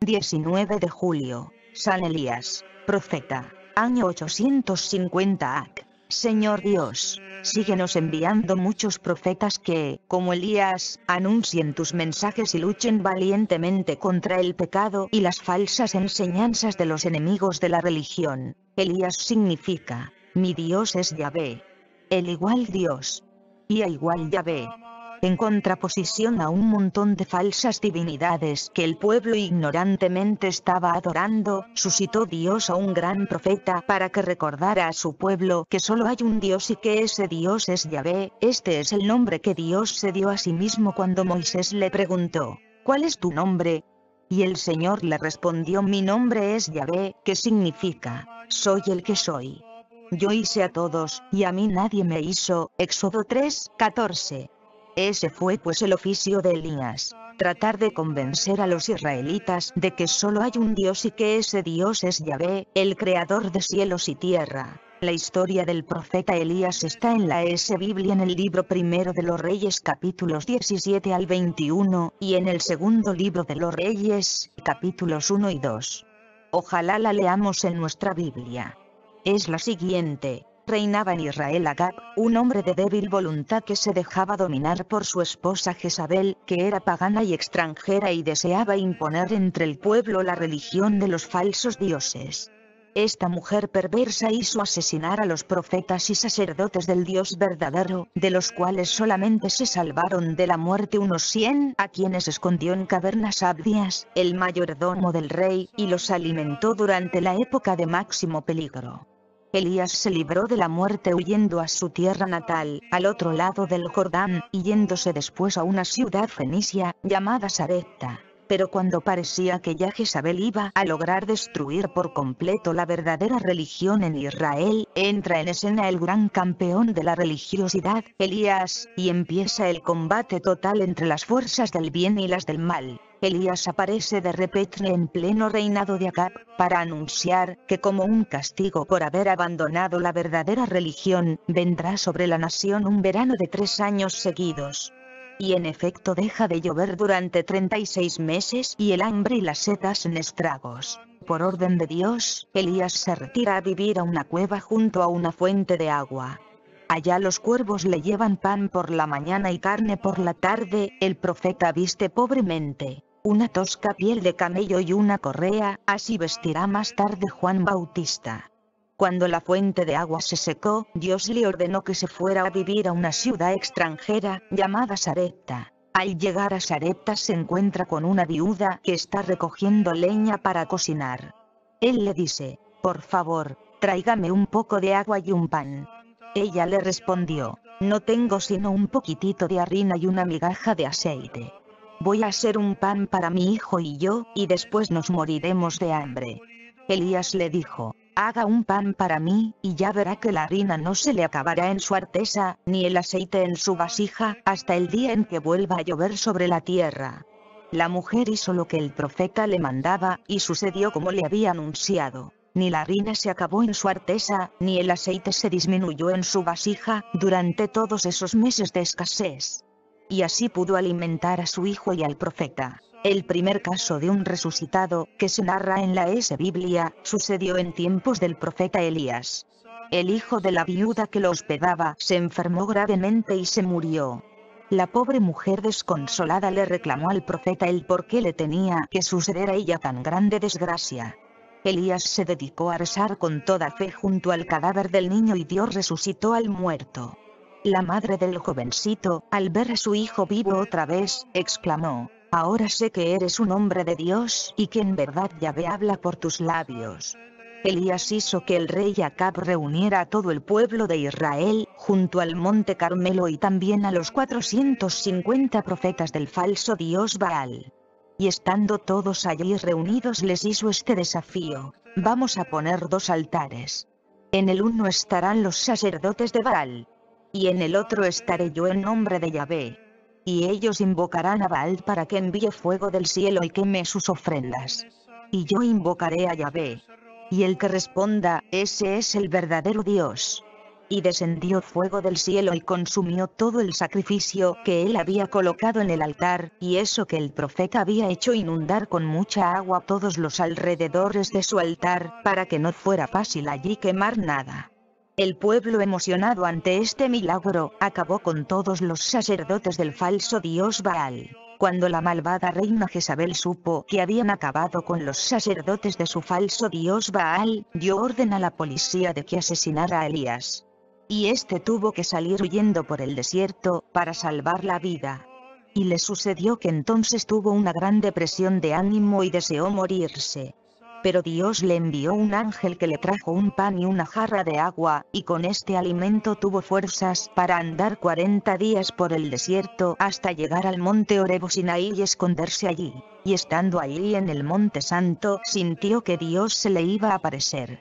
19 de julio, San Elías, profeta, año 850 AC. Señor Dios, síguenos enviando muchos profetas que, como Elías, anuncien tus mensajes y luchen valientemente contra el pecado y las falsas enseñanzas de los enemigos de la religión. Elías significa, mi Dios es Yahvé. El igual Dios. Y a igual Yahvé en contraposición a un montón de falsas divinidades que el pueblo ignorantemente estaba adorando, suscitó Dios a un gran profeta para que recordara a su pueblo que solo hay un Dios y que ese Dios es Yahvé, este es el nombre que Dios se dio a sí mismo cuando Moisés le preguntó, ¿cuál es tu nombre? Y el Señor le respondió mi nombre es Yahvé, que significa, soy el que soy. Yo hice a todos, y a mí nadie me hizo, Éxodo 3, 14. Ese fue pues el oficio de Elías, tratar de convencer a los israelitas de que solo hay un Dios y que ese Dios es Yahvé, el creador de cielos y tierra. La historia del profeta Elías está en la S. Biblia en el libro primero de los Reyes capítulos 17 al 21, y en el segundo libro de los Reyes, capítulos 1 y 2. Ojalá la leamos en nuestra Biblia. Es la siguiente reinaba en Israel Agab, un hombre de débil voluntad que se dejaba dominar por su esposa Jezabel, que era pagana y extranjera y deseaba imponer entre el pueblo la religión de los falsos dioses. Esta mujer perversa hizo asesinar a los profetas y sacerdotes del Dios verdadero, de los cuales solamente se salvaron de la muerte unos cien, a quienes escondió en cavernas abdias, el mayordomo del rey, y los alimentó durante la época de máximo peligro. Elías se libró de la muerte huyendo a su tierra natal, al otro lado del Jordán, y yéndose después a una ciudad fenicia, llamada Sarepta pero cuando parecía que ya Jezabel iba a lograr destruir por completo la verdadera religión en Israel, entra en escena el gran campeón de la religiosidad, Elías, y empieza el combate total entre las fuerzas del bien y las del mal. Elías aparece de repente en pleno reinado de Acab, para anunciar que como un castigo por haber abandonado la verdadera religión, vendrá sobre la nación un verano de tres años seguidos y en efecto deja de llover durante 36 meses y el hambre y las setas en estragos. Por orden de Dios, Elías se retira a vivir a una cueva junto a una fuente de agua. Allá los cuervos le llevan pan por la mañana y carne por la tarde, el profeta viste pobremente. Una tosca piel de camello y una correa, así vestirá más tarde Juan Bautista. Cuando la fuente de agua se secó, Dios le ordenó que se fuera a vivir a una ciudad extranjera, llamada Sarepta. Al llegar a Sarepta se encuentra con una viuda que está recogiendo leña para cocinar. Él le dice, por favor, tráigame un poco de agua y un pan. Ella le respondió, no tengo sino un poquitito de harina y una migaja de aceite. Voy a hacer un pan para mi hijo y yo, y después nos moriremos de hambre. Elías le dijo, haga un pan para mí, y ya verá que la harina no se le acabará en su artesa, ni el aceite en su vasija, hasta el día en que vuelva a llover sobre la tierra. La mujer hizo lo que el profeta le mandaba, y sucedió como le había anunciado. Ni la harina se acabó en su artesa, ni el aceite se disminuyó en su vasija, durante todos esos meses de escasez. Y así pudo alimentar a su hijo y al profeta. El primer caso de un resucitado, que se narra en la S. Biblia, sucedió en tiempos del profeta Elías. El hijo de la viuda que lo hospedaba se enfermó gravemente y se murió. La pobre mujer desconsolada le reclamó al profeta el por qué le tenía que suceder a ella tan grande desgracia. Elías se dedicó a rezar con toda fe junto al cadáver del niño y Dios resucitó al muerto. La madre del jovencito, al ver a su hijo vivo otra vez, exclamó, Ahora sé que eres un hombre de Dios, y que en verdad Yahvé habla por tus labios. Elías hizo que el rey Acab reuniera a todo el pueblo de Israel, junto al monte Carmelo y también a los 450 profetas del falso dios Baal. Y estando todos allí reunidos les hizo este desafío, vamos a poner dos altares. En el uno estarán los sacerdotes de Baal. Y en el otro estaré yo en nombre de Yahvé. Y ellos invocarán a Baal para que envíe fuego del cielo y queme sus ofrendas. Y yo invocaré a Yahvé. Y el que responda, ese es el verdadero Dios. Y descendió fuego del cielo y consumió todo el sacrificio que él había colocado en el altar, y eso que el profeta había hecho inundar con mucha agua todos los alrededores de su altar, para que no fuera fácil allí quemar nada. El pueblo emocionado ante este milagro, acabó con todos los sacerdotes del falso dios Baal. Cuando la malvada reina Jezabel supo que habían acabado con los sacerdotes de su falso dios Baal, dio orden a la policía de que asesinara a Elías. Y este tuvo que salir huyendo por el desierto, para salvar la vida. Y le sucedió que entonces tuvo una gran depresión de ánimo y deseó morirse pero Dios le envió un ángel que le trajo un pan y una jarra de agua, y con este alimento tuvo fuerzas para andar 40 días por el desierto hasta llegar al monte Orebo Sinaí y esconderse allí. Y estando allí en el monte santo, sintió que Dios se le iba a aparecer.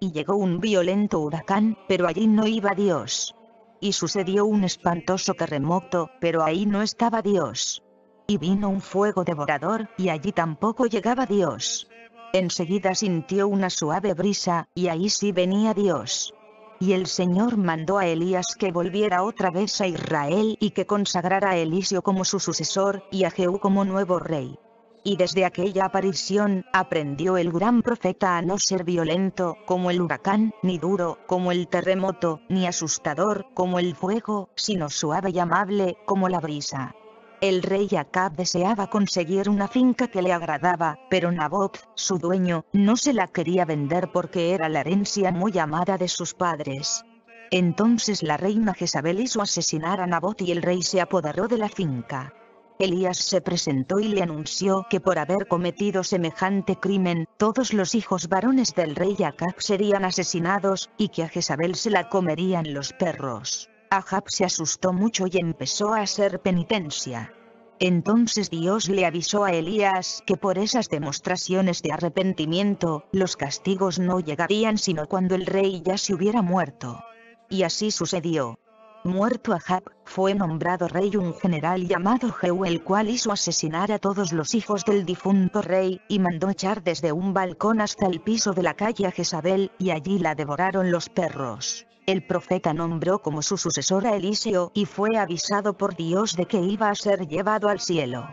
Y llegó un violento huracán, pero allí no iba Dios. Y sucedió un espantoso terremoto, pero ahí no estaba Dios. Y vino un fuego devorador, y allí tampoco llegaba Dios Enseguida sintió una suave brisa, y ahí sí venía Dios. Y el Señor mandó a Elías que volviera otra vez a Israel y que consagrara a Eliseo como su sucesor, y a Jehú como nuevo rey. Y desde aquella aparición, aprendió el gran profeta a no ser violento, como el huracán, ni duro, como el terremoto, ni asustador, como el fuego, sino suave y amable, como la brisa. El rey Acab deseaba conseguir una finca que le agradaba, pero Nabot, su dueño, no se la quería vender porque era la herencia muy amada de sus padres. Entonces la reina Jezabel hizo asesinar a Nabot y el rey se apoderó de la finca. Elías se presentó y le anunció que por haber cometido semejante crimen, todos los hijos varones del rey Acab serían asesinados, y que a Jezabel se la comerían los perros. Ahab se asustó mucho y empezó a hacer penitencia. Entonces Dios le avisó a Elías que por esas demostraciones de arrepentimiento, los castigos no llegarían sino cuando el rey ya se hubiera muerto. Y así sucedió. Muerto Ahab, fue nombrado rey un general llamado Jehu el cual hizo asesinar a todos los hijos del difunto rey, y mandó echar desde un balcón hasta el piso de la calle a Jezabel, y allí la devoraron los perros. El profeta nombró como su sucesor a Eliseo y fue avisado por Dios de que iba a ser llevado al cielo.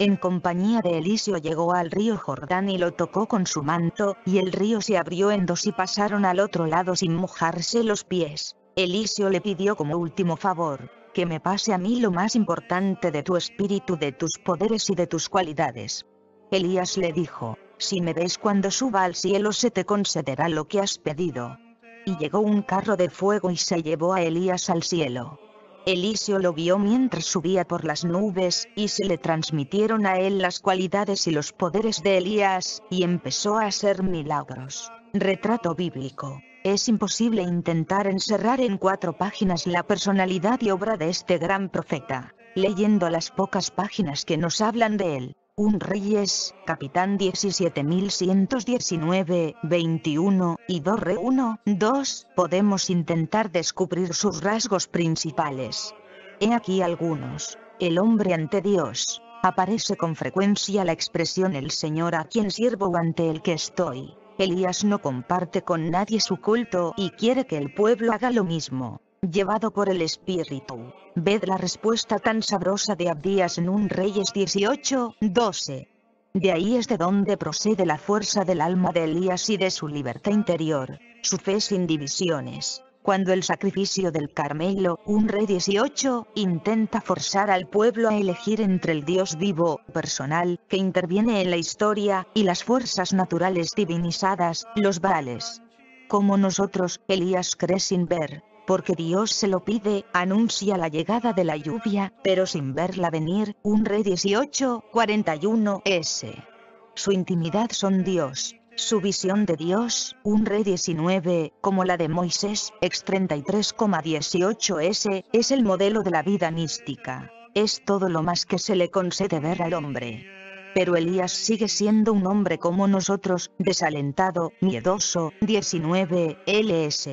En compañía de Eliseo llegó al río Jordán y lo tocó con su manto, y el río se abrió en dos y pasaron al otro lado sin mojarse los pies. Elisio le pidió como último favor, que me pase a mí lo más importante de tu espíritu, de tus poderes y de tus cualidades. Elías le dijo, si me ves cuando suba al cielo se te concederá lo que has pedido. Y llegó un carro de fuego y se llevó a Elías al cielo. Elisio lo vio mientras subía por las nubes, y se le transmitieron a él las cualidades y los poderes de Elías, y empezó a hacer milagros. Retrato bíblico. Es imposible intentar encerrar en cuatro páginas la personalidad y obra de este gran profeta, leyendo las pocas páginas que nos hablan de él. Un Reyes, Capitán 17119, 21, y 2 Re 1, 2, podemos intentar descubrir sus rasgos principales. He aquí algunos. El hombre ante Dios. Aparece con frecuencia la expresión el Señor a quien sirvo o ante el que estoy. Elías no comparte con nadie su culto y quiere que el pueblo haga lo mismo. Llevado por el espíritu. Ved la respuesta tan sabrosa de Abdías en un Reyes 18, 12. De ahí es de donde procede la fuerza del alma de Elías y de su libertad interior, su fe sin divisiones cuando el sacrificio del Carmelo, un rey 18, intenta forzar al pueblo a elegir entre el dios vivo, personal, que interviene en la historia, y las fuerzas naturales divinizadas, los Baales. Como nosotros, Elías cree sin ver, porque Dios se lo pide, anuncia la llegada de la lluvia, pero sin verla venir, un rey 18, 41 S. Su intimidad son Dios, su visión de Dios, un rey 19, como la de Moisés, ex 33,18s, es el modelo de la vida mística. Es todo lo más que se le concede ver al hombre. Pero Elías sigue siendo un hombre como nosotros, desalentado, miedoso, 19, ls.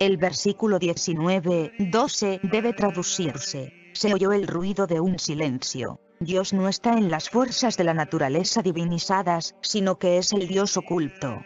El versículo 19, 12 debe traducirse. Se oyó el ruido de un silencio. Dios no está en las fuerzas de la naturaleza divinizadas, sino que es el Dios oculto.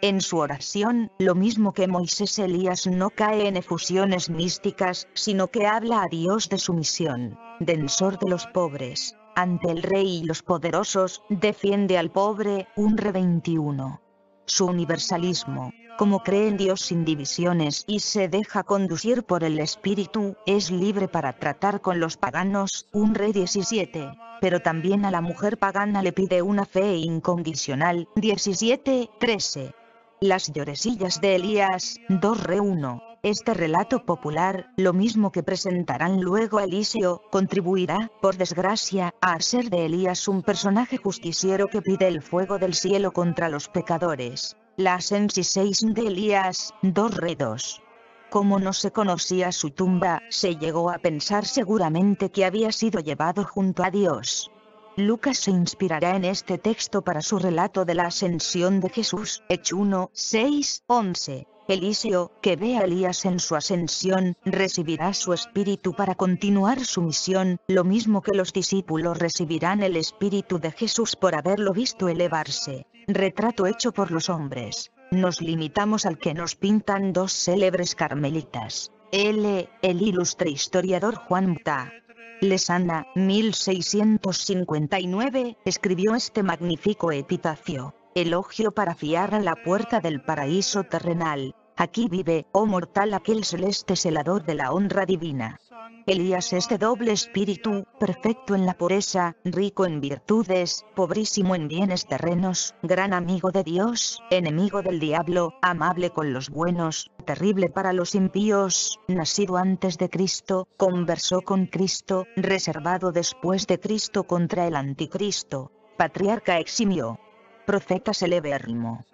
En su oración, lo mismo que Moisés Elías no cae en efusiones místicas, sino que habla a Dios de su misión, densor de los pobres, ante el rey y los poderosos, defiende al pobre, un re 21. Su universalismo, como cree en Dios sin divisiones y se deja conducir por el Espíritu, es libre para tratar con los paganos, un re 17. Pero también a la mujer pagana le pide una fe incondicional, 17, 13. Las lloresillas de Elías, 2 re 1. Este relato popular, lo mismo que presentarán luego a Eliseo, contribuirá, por desgracia, a hacer de Elías un personaje justiciero que pide el fuego del cielo contra los pecadores. La Seis de Elías, Re 2. Como no se conocía su tumba, se llegó a pensar seguramente que había sido llevado junto a Dios. Lucas se inspirará en este texto para su relato de la ascensión de Jesús, Hech 1, 6, 11. Eliseo, que ve a Elías en su ascensión, recibirá su espíritu para continuar su misión, lo mismo que los discípulos recibirán el espíritu de Jesús por haberlo visto elevarse retrato hecho por los hombres. Nos limitamos al que nos pintan dos célebres carmelitas. L. El ilustre historiador Juan Ta. Lesana, 1659, escribió este magnífico epitafio. Elogio para fiar a la puerta del paraíso terrenal. Aquí vive, oh mortal, aquel celeste celador de la honra divina. Elías es de doble espíritu, perfecto en la pureza, rico en virtudes, pobrísimo en bienes terrenos, gran amigo de Dios, enemigo del diablo, amable con los buenos, terrible para los impíos, nacido antes de Cristo, conversó con Cristo, reservado después de Cristo contra el anticristo, patriarca eximio, profeta celebérrimo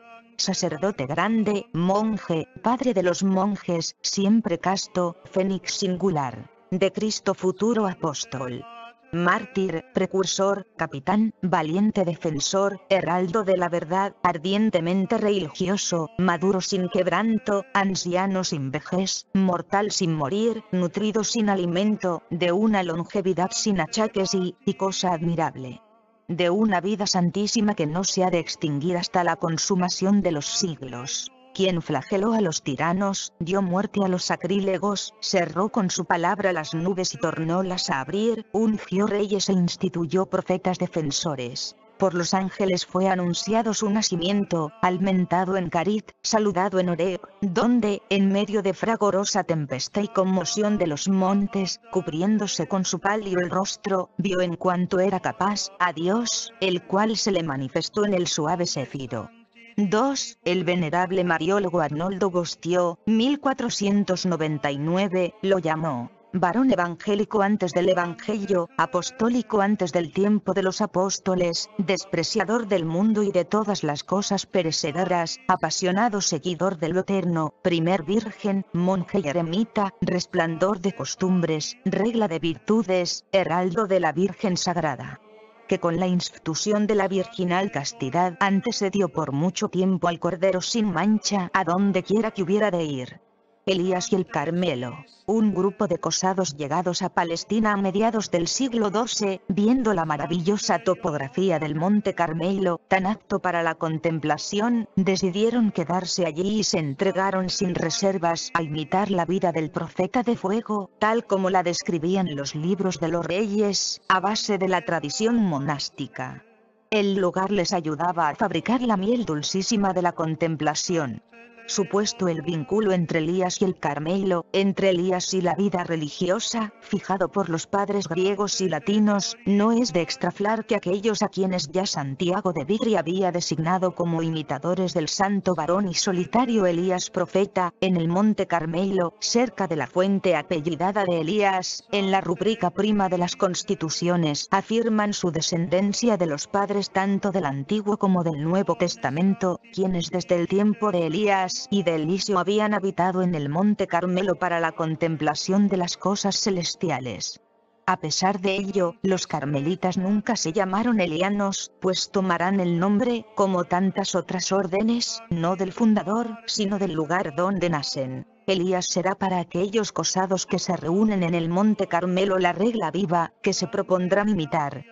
sacerdote grande, monje, padre de los monjes, siempre casto, fénix singular, de Cristo futuro apóstol. Mártir, precursor, capitán, valiente defensor, heraldo de la verdad, ardientemente religioso, maduro sin quebranto, anciano sin vejez, mortal sin morir, nutrido sin alimento, de una longevidad sin achaques y, y cosa admirable de una vida santísima que no se ha de extinguir hasta la consumación de los siglos quien flageló a los tiranos, dio muerte a los sacrílegos, cerró con su palabra las nubes y tornólas a abrir, ungió reyes e instituyó profetas defensores, por los ángeles fue anunciado su nacimiento, almentado en Carit, saludado en Oreo, donde, en medio de fragorosa tempestad y conmoción de los montes, cubriéndose con su palio el rostro, vio en cuanto era capaz, a Dios, el cual se le manifestó en el suave sefiro. 2. El venerable mariólogo Arnoldo Gostió, 1499, lo llamó varón evangélico antes del Evangelio, apostólico antes del tiempo de los apóstoles, despreciador del mundo y de todas las cosas perecederas, apasionado seguidor del eterno, primer virgen, monje y eremita, resplandor de costumbres, regla de virtudes, heraldo de la Virgen Sagrada que con la institución de la virginal castidad antecedió por mucho tiempo al Cordero sin mancha a donde quiera que hubiera de ir. Elías y el Carmelo, un grupo de cosados llegados a Palestina a mediados del siglo XII, viendo la maravillosa topografía del Monte Carmelo, tan apto para la contemplación, decidieron quedarse allí y se entregaron sin reservas a imitar la vida del profeta de fuego, tal como la describían los libros de los reyes, a base de la tradición monástica. El lugar les ayudaba a fabricar la miel dulcísima de la contemplación, supuesto el vínculo entre Elías y el Carmelo, entre Elías y la vida religiosa, fijado por los padres griegos y latinos, no es de extraflar que aquellos a quienes ya Santiago de Vigri había designado como imitadores del santo varón y solitario Elías profeta, en el monte Carmelo, cerca de la fuente apellidada de Elías, en la rúbrica prima de las constituciones, afirman su descendencia de los padres tanto del Antiguo como del Nuevo Testamento, quienes desde el tiempo de Elías y de habían habitado en el monte Carmelo para la contemplación de las cosas celestiales. A pesar de ello, los carmelitas nunca se llamaron elianos, pues tomarán el nombre, como tantas otras órdenes, no del fundador, sino del lugar donde nacen. Elías será para aquellos cosados que se reúnen en el monte Carmelo la regla viva, que se propondrán imitar.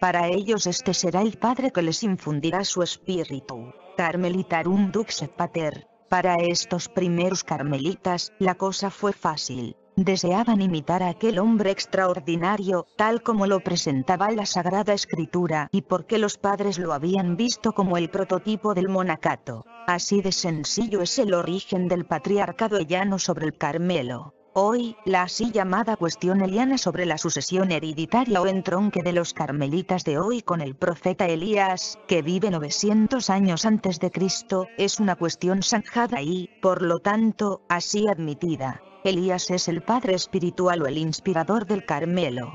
Para ellos este será el Padre que les infundirá su espíritu. Carmelitarum Duxe Pater. Para estos primeros carmelitas, la cosa fue fácil. Deseaban imitar a aquel hombre extraordinario, tal como lo presentaba la Sagrada Escritura y porque los padres lo habían visto como el prototipo del monacato. Así de sencillo es el origen del patriarcado llano sobre el Carmelo. Hoy, la así llamada cuestión eliana sobre la sucesión hereditaria o entronque de los carmelitas de hoy con el profeta Elías, que vive 900 años antes de Cristo, es una cuestión zanjada y, por lo tanto, así admitida. Elías es el padre espiritual o el inspirador del Carmelo.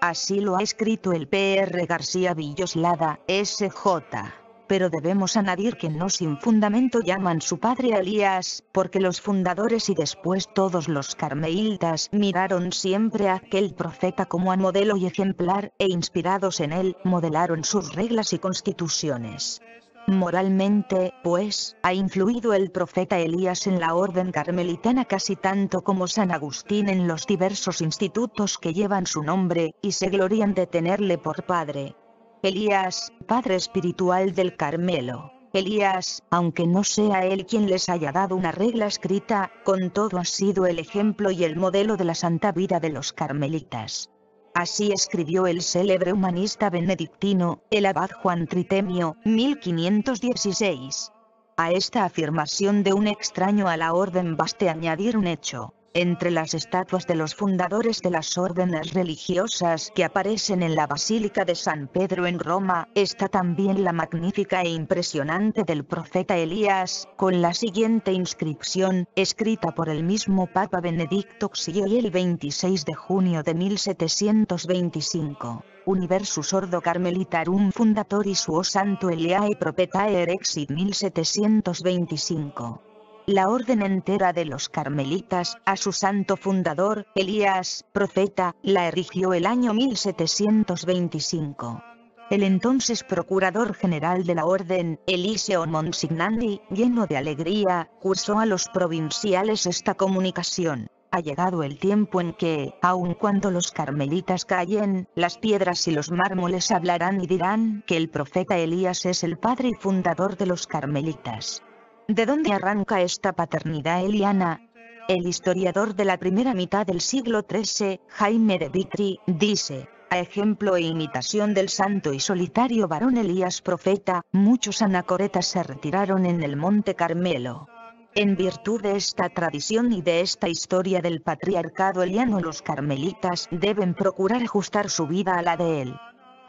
Así lo ha escrito el P.R. García Villoslada, S.J pero debemos añadir que no sin fundamento llaman su padre Elías, porque los fundadores y después todos los carmelitas miraron siempre a aquel profeta como a modelo y ejemplar, e inspirados en él, modelaron sus reglas y constituciones. Moralmente, pues, ha influido el profeta Elías en la orden carmelitana casi tanto como San Agustín en los diversos institutos que llevan su nombre, y se glorían de tenerle por padre. Elías, Padre Espiritual del Carmelo. Elías, aunque no sea él quien les haya dado una regla escrita, con todo ha sido el ejemplo y el modelo de la santa vida de los carmelitas. Así escribió el célebre humanista benedictino, el abad Juan Tritemio, 1516. A esta afirmación de un extraño a la orden baste añadir un hecho. Entre las estatuas de los fundadores de las órdenes religiosas que aparecen en la Basílica de San Pedro en Roma, está también la magnífica e impresionante del profeta Elías, con la siguiente inscripción, escrita por el mismo Papa Benedicto XII el 26 de junio de 1725. Universus Ordo Carmelitarum Fundatoris suo Santo Eliae Propetae Erexit 1725 la orden entera de los carmelitas, a su santo fundador, Elías, profeta, la erigió el año 1725. El entonces procurador general de la orden, Eliseo Monsignandi, lleno de alegría, cursó a los provinciales esta comunicación. Ha llegado el tiempo en que, aun cuando los carmelitas callen, las piedras y los mármoles hablarán y dirán que el profeta Elías es el padre y fundador de los carmelitas. ¿De dónde arranca esta paternidad eliana? El historiador de la primera mitad del siglo XIII, Jaime de Vitry, dice, a ejemplo e imitación del santo y solitario varón Elías profeta, muchos anacoretas se retiraron en el monte Carmelo. En virtud de esta tradición y de esta historia del patriarcado eliano los carmelitas deben procurar ajustar su vida a la de él.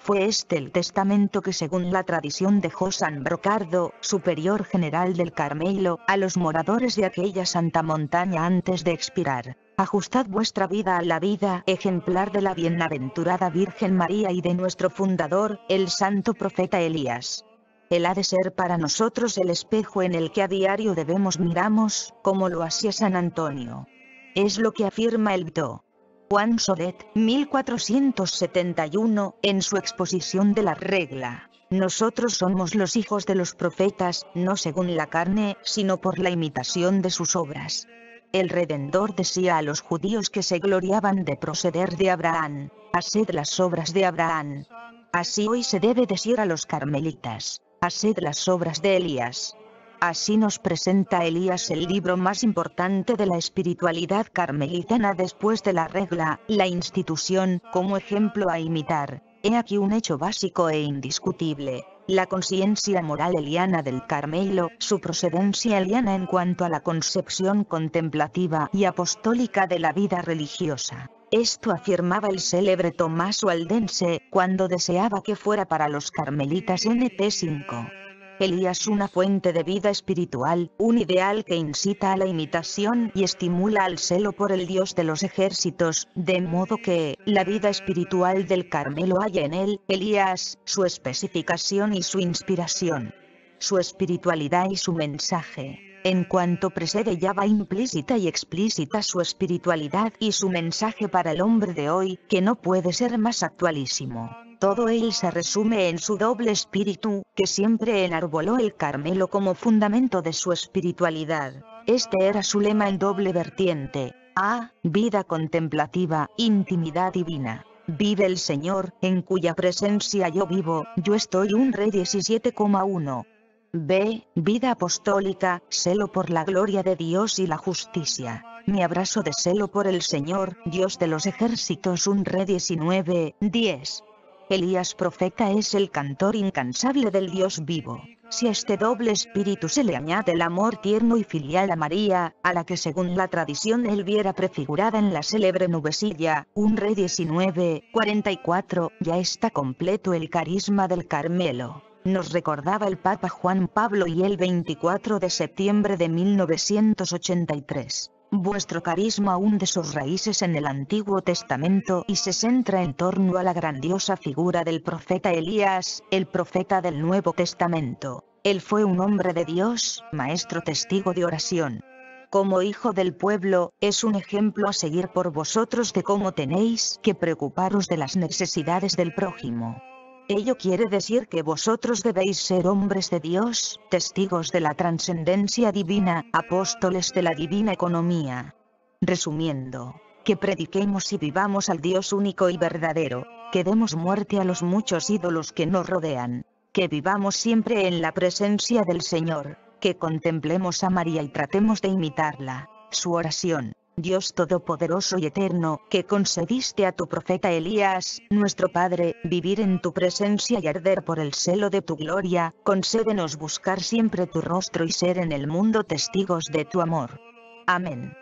Fue este el testamento que según la tradición dejó San Brocardo, superior general del Carmelo, a los moradores de aquella santa montaña antes de expirar. Ajustad vuestra vida a la vida ejemplar de la bienaventurada Virgen María y de nuestro fundador, el santo profeta Elías. Él ha de ser para nosotros el espejo en el que a diario debemos miramos, como lo hacía San Antonio. Es lo que afirma el Bdo. Juan Sodet, 1471, en su exposición de la regla. Nosotros somos los hijos de los profetas, no según la carne, sino por la imitación de sus obras. El Redentor decía a los judíos que se gloriaban de proceder de Abraham, haced las obras de Abraham. Así hoy se debe decir a los carmelitas, haced las obras de Elías. Así nos presenta Elías el libro más importante de la espiritualidad carmelitana después de la regla, la institución, como ejemplo a imitar. He aquí un hecho básico e indiscutible. La conciencia moral eliana del Carmelo, su procedencia eliana en cuanto a la concepción contemplativa y apostólica de la vida religiosa. Esto afirmaba el célebre Tomás Waldense, cuando deseaba que fuera para los carmelitas NP5. Elías una fuente de vida espiritual, un ideal que incita a la imitación y estimula al celo por el Dios de los ejércitos, de modo que, la vida espiritual del Carmelo haya en él, Elías, su especificación y su inspiración. Su espiritualidad y su mensaje. En cuanto precede ya va implícita y explícita su espiritualidad y su mensaje para el hombre de hoy, que no puede ser más actualísimo. Todo él se resume en su doble espíritu, que siempre enarboló el Carmelo como fundamento de su espiritualidad. Este era su lema en doble vertiente. A. Vida contemplativa, intimidad divina. Vive el Señor, en cuya presencia yo vivo, yo estoy un rey 17,1. B. Vida apostólica, celo por la gloria de Dios y la justicia. Mi abrazo de celo por el Señor, Dios de los ejércitos, un re 19, 10. Elías profeta es el cantor incansable del Dios vivo. Si a este doble espíritu se le añade el amor tierno y filial a María, a la que según la tradición él viera prefigurada en la célebre nubesilla, un rey 19, 44, ya está completo el carisma del Carmelo. Nos recordaba el Papa Juan Pablo y el 24 de septiembre de 1983 vuestro carisma hunde sus raíces en el Antiguo Testamento y se centra en torno a la grandiosa figura del profeta Elías, el profeta del Nuevo Testamento. Él fue un hombre de Dios, maestro testigo de oración. Como hijo del pueblo, es un ejemplo a seguir por vosotros de cómo tenéis que preocuparos de las necesidades del prójimo. Ello quiere decir que vosotros debéis ser hombres de Dios, testigos de la trascendencia divina, apóstoles de la divina economía. Resumiendo, que prediquemos y vivamos al Dios único y verdadero, que demos muerte a los muchos ídolos que nos rodean, que vivamos siempre en la presencia del Señor, que contemplemos a María y tratemos de imitarla, su oración, Dios Todopoderoso y Eterno, que concediste a tu profeta Elías, nuestro Padre, vivir en tu presencia y arder por el celo de tu gloria, concédenos buscar siempre tu rostro y ser en el mundo testigos de tu amor. Amén.